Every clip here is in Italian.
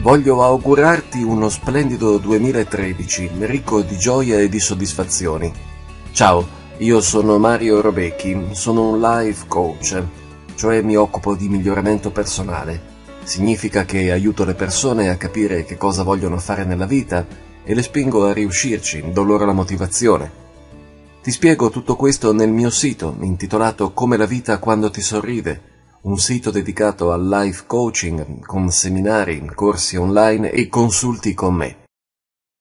Voglio augurarti uno splendido 2013, ricco di gioia e di soddisfazioni. Ciao, io sono Mario Robecchi, sono un life coach, cioè mi occupo di miglioramento personale. Significa che aiuto le persone a capire che cosa vogliono fare nella vita e le spingo a riuscirci, do loro la motivazione. Ti spiego tutto questo nel mio sito, intitolato Come la vita quando ti sorride un sito dedicato al life coaching con seminari, corsi online e consulti con me.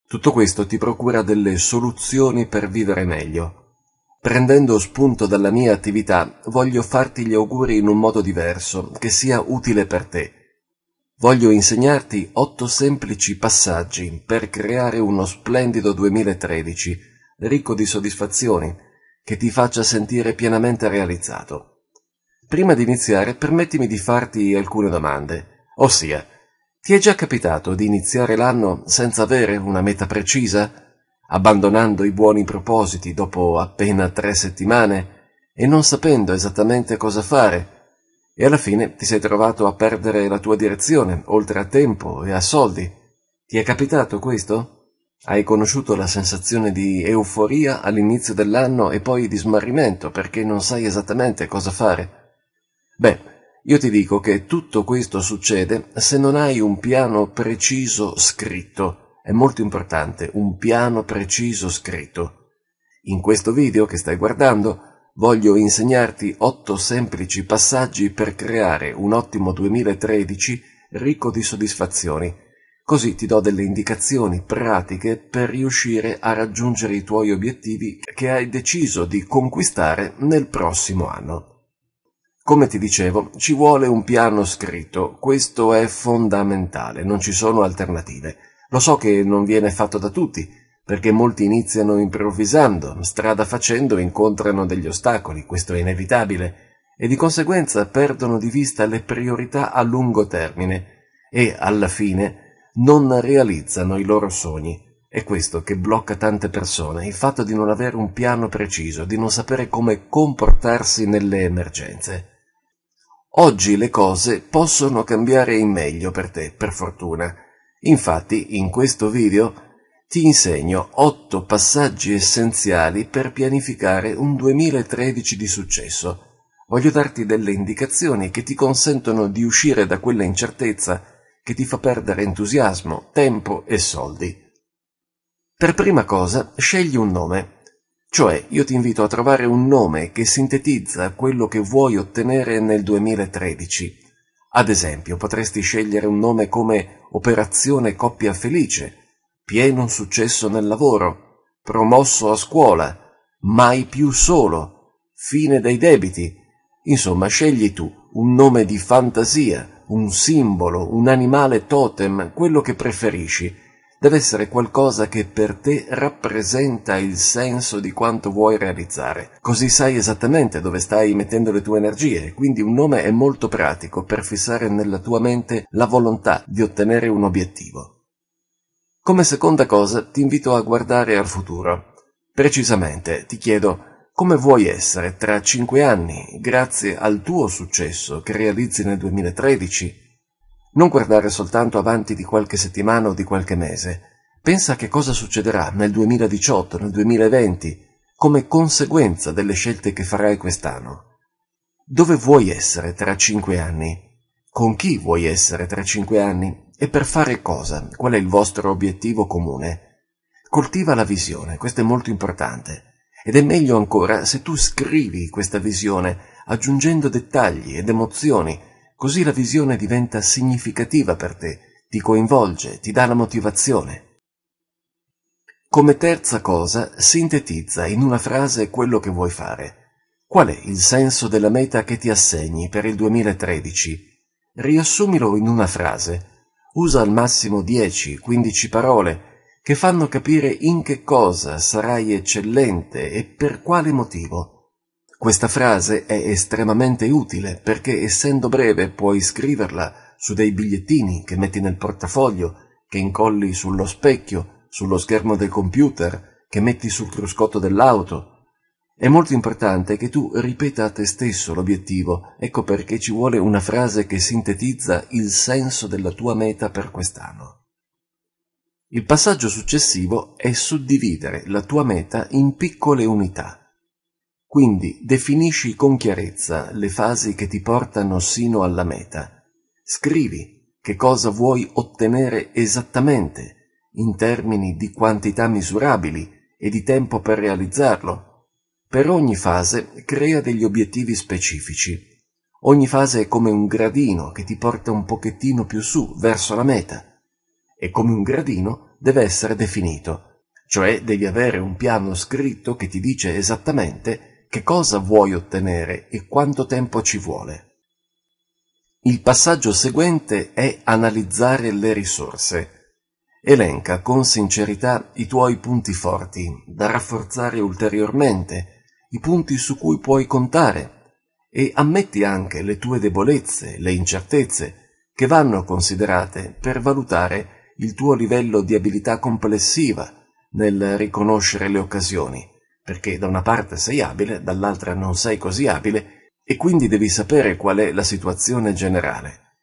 Tutto questo ti procura delle soluzioni per vivere meglio. Prendendo spunto dalla mia attività, voglio farti gli auguri in un modo diverso, che sia utile per te. Voglio insegnarti otto semplici passaggi per creare uno splendido 2013, ricco di soddisfazioni, che ti faccia sentire pienamente realizzato. Prima di iniziare, permettimi di farti alcune domande. Ossia, ti è già capitato di iniziare l'anno senza avere una meta precisa, abbandonando i buoni propositi dopo appena tre settimane e non sapendo esattamente cosa fare, e alla fine ti sei trovato a perdere la tua direzione, oltre a tempo e a soldi. Ti è capitato questo? Hai conosciuto la sensazione di euforia all'inizio dell'anno e poi di smarrimento perché non sai esattamente cosa fare. Beh, io ti dico che tutto questo succede se non hai un piano preciso scritto. È molto importante, un piano preciso scritto. In questo video che stai guardando voglio insegnarti otto semplici passaggi per creare un ottimo 2013 ricco di soddisfazioni. Così ti do delle indicazioni pratiche per riuscire a raggiungere i tuoi obiettivi che hai deciso di conquistare nel prossimo anno. Come ti dicevo, ci vuole un piano scritto, questo è fondamentale, non ci sono alternative. Lo so che non viene fatto da tutti, perché molti iniziano improvvisando, strada facendo incontrano degli ostacoli, questo è inevitabile, e di conseguenza perdono di vista le priorità a lungo termine e, alla fine, non realizzano i loro sogni. È questo che blocca tante persone, il fatto di non avere un piano preciso, di non sapere come comportarsi nelle emergenze. Oggi le cose possono cambiare in meglio per te, per fortuna. Infatti, in questo video ti insegno 8 passaggi essenziali per pianificare un 2013 di successo. Voglio darti delle indicazioni che ti consentono di uscire da quella incertezza che ti fa perdere entusiasmo, tempo e soldi. Per prima cosa, scegli un nome cioè, io ti invito a trovare un nome che sintetizza quello che vuoi ottenere nel 2013. Ad esempio, potresti scegliere un nome come Operazione Coppia Felice, pieno successo nel lavoro, promosso a scuola, mai più solo, fine dei debiti. Insomma, scegli tu un nome di fantasia, un simbolo, un animale totem, quello che preferisci deve essere qualcosa che per te rappresenta il senso di quanto vuoi realizzare. Così sai esattamente dove stai mettendo le tue energie, quindi un nome è molto pratico per fissare nella tua mente la volontà di ottenere un obiettivo. Come seconda cosa ti invito a guardare al futuro. Precisamente ti chiedo come vuoi essere tra cinque anni grazie al tuo successo che realizzi nel 2013 non guardare soltanto avanti di qualche settimana o di qualche mese. Pensa a che cosa succederà nel 2018, nel 2020, come conseguenza delle scelte che farai quest'anno. Dove vuoi essere tra cinque anni? Con chi vuoi essere tra cinque anni? E per fare cosa? Qual è il vostro obiettivo comune? Coltiva la visione, questo è molto importante. Ed è meglio ancora se tu scrivi questa visione, aggiungendo dettagli ed emozioni Così la visione diventa significativa per te, ti coinvolge, ti dà la motivazione. Come terza cosa, sintetizza in una frase quello che vuoi fare. Qual è il senso della meta che ti assegni per il 2013? Riassumilo in una frase. Usa al massimo 10-15 parole che fanno capire in che cosa sarai eccellente e per quale motivo. Questa frase è estremamente utile perché essendo breve puoi scriverla su dei bigliettini che metti nel portafoglio, che incolli sullo specchio, sullo schermo del computer, che metti sul cruscotto dell'auto, è molto importante che tu ripeta a te stesso l'obiettivo, ecco perché ci vuole una frase che sintetizza il senso della tua meta per quest'anno. Il passaggio successivo è suddividere la tua meta in piccole unità. Quindi definisci con chiarezza le fasi che ti portano sino alla meta. Scrivi che cosa vuoi ottenere esattamente in termini di quantità misurabili e di tempo per realizzarlo. Per ogni fase crea degli obiettivi specifici. Ogni fase è come un gradino che ti porta un pochettino più su verso la meta e come un gradino deve essere definito, cioè devi avere un piano scritto che ti dice esattamente che cosa vuoi ottenere e quanto tempo ci vuole. Il passaggio seguente è analizzare le risorse. Elenca con sincerità i tuoi punti forti, da rafforzare ulteriormente, i punti su cui puoi contare e ammetti anche le tue debolezze, le incertezze, che vanno considerate per valutare il tuo livello di abilità complessiva nel riconoscere le occasioni perché da una parte sei abile, dall'altra non sei così abile e quindi devi sapere qual è la situazione generale.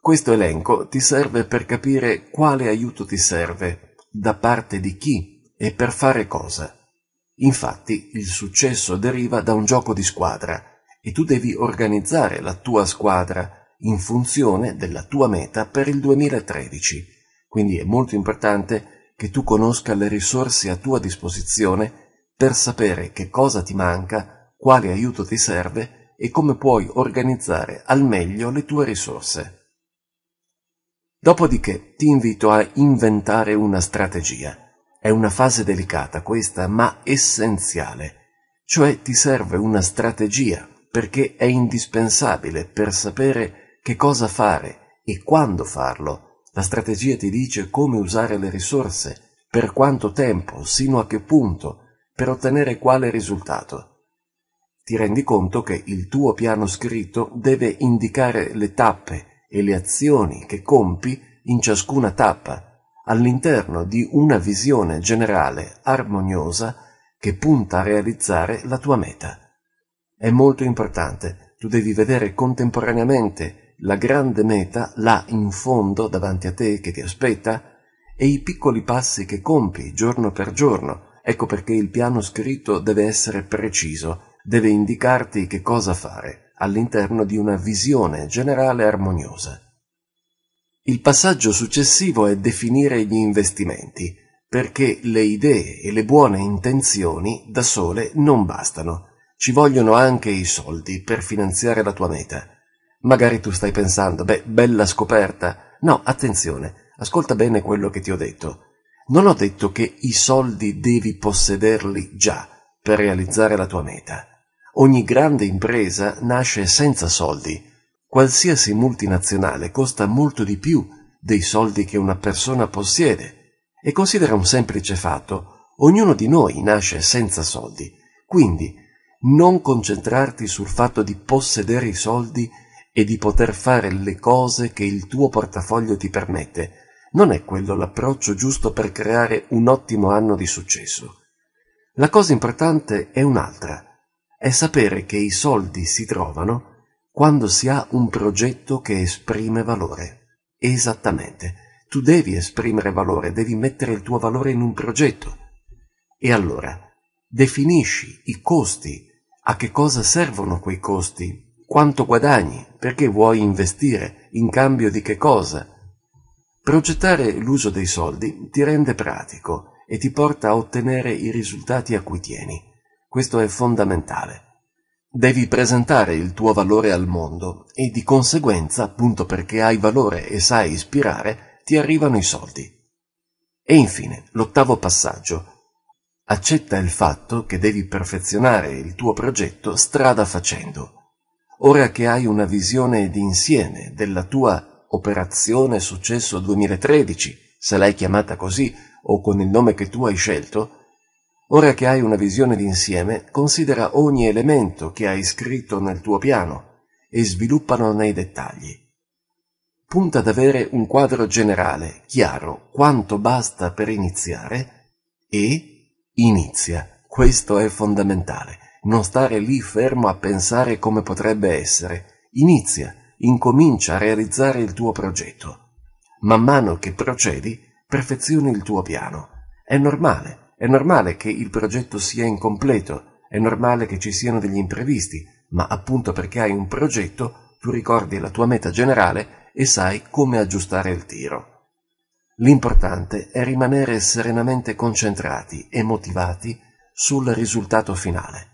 Questo elenco ti serve per capire quale aiuto ti serve, da parte di chi e per fare cosa. Infatti il successo deriva da un gioco di squadra e tu devi organizzare la tua squadra in funzione della tua meta per il 2013. Quindi è molto importante che tu conosca le risorse a tua disposizione per sapere che cosa ti manca, quale aiuto ti serve e come puoi organizzare al meglio le tue risorse. Dopodiché ti invito a inventare una strategia. È una fase delicata questa, ma essenziale. Cioè ti serve una strategia perché è indispensabile per sapere che cosa fare e quando farlo. La strategia ti dice come usare le risorse, per quanto tempo, sino a che punto, per ottenere quale risultato. Ti rendi conto che il tuo piano scritto deve indicare le tappe e le azioni che compi in ciascuna tappa all'interno di una visione generale armoniosa che punta a realizzare la tua meta. È molto importante, tu devi vedere contemporaneamente la grande meta là in fondo davanti a te che ti aspetta e i piccoli passi che compi giorno per giorno Ecco perché il piano scritto deve essere preciso, deve indicarti che cosa fare all'interno di una visione generale armoniosa. Il passaggio successivo è definire gli investimenti, perché le idee e le buone intenzioni da sole non bastano. Ci vogliono anche i soldi per finanziare la tua meta. Magari tu stai pensando, beh, bella scoperta. No, attenzione, ascolta bene quello che ti ho detto. Non ho detto che i soldi devi possederli già per realizzare la tua meta. Ogni grande impresa nasce senza soldi. Qualsiasi multinazionale costa molto di più dei soldi che una persona possiede. E considera un semplice fatto, ognuno di noi nasce senza soldi. Quindi non concentrarti sul fatto di possedere i soldi e di poter fare le cose che il tuo portafoglio ti permette, non è quello l'approccio giusto per creare un ottimo anno di successo. La cosa importante è un'altra, è sapere che i soldi si trovano quando si ha un progetto che esprime valore. Esattamente, tu devi esprimere valore, devi mettere il tuo valore in un progetto. E allora, definisci i costi, a che cosa servono quei costi, quanto guadagni, perché vuoi investire, in cambio di che cosa, Progettare l'uso dei soldi ti rende pratico e ti porta a ottenere i risultati a cui tieni. Questo è fondamentale. Devi presentare il tuo valore al mondo e di conseguenza, appunto perché hai valore e sai ispirare, ti arrivano i soldi. E infine, l'ottavo passaggio. Accetta il fatto che devi perfezionare il tuo progetto strada facendo. Ora che hai una visione d'insieme della tua Operazione Successo 2013, se l'hai chiamata così o con il nome che tu hai scelto, ora che hai una visione d'insieme, considera ogni elemento che hai scritto nel tuo piano e sviluppalo nei dettagli. Punta ad avere un quadro generale, chiaro, quanto basta per iniziare e inizia. Questo è fondamentale. Non stare lì fermo a pensare come potrebbe essere. Inizia incomincia a realizzare il tuo progetto. Man mano che procedi, perfezioni il tuo piano. È normale, è normale che il progetto sia incompleto, è normale che ci siano degli imprevisti, ma appunto perché hai un progetto, tu ricordi la tua meta generale e sai come aggiustare il tiro. L'importante è rimanere serenamente concentrati e motivati sul risultato finale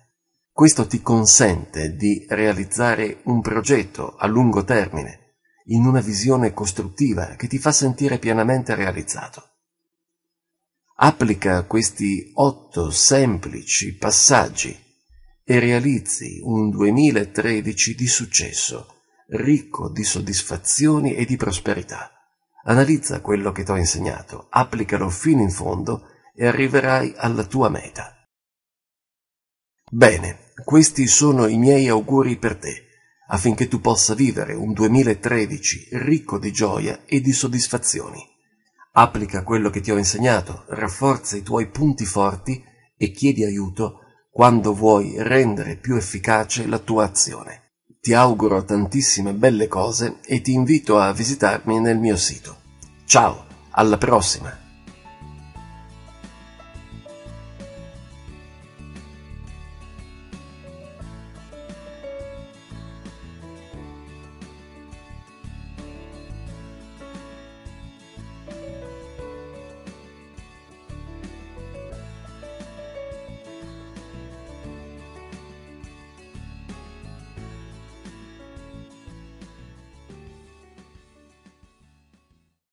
questo ti consente di realizzare un progetto a lungo termine, in una visione costruttiva che ti fa sentire pienamente realizzato. Applica questi otto semplici passaggi e realizzi un 2013 di successo, ricco di soddisfazioni e di prosperità. Analizza quello che ti ho insegnato, applicalo fino in fondo e arriverai alla tua meta. Bene, questi sono i miei auguri per te, affinché tu possa vivere un 2013 ricco di gioia e di soddisfazioni. Applica quello che ti ho insegnato, rafforza i tuoi punti forti e chiedi aiuto quando vuoi rendere più efficace la tua azione. Ti auguro tantissime belle cose e ti invito a visitarmi nel mio sito. Ciao, alla prossima!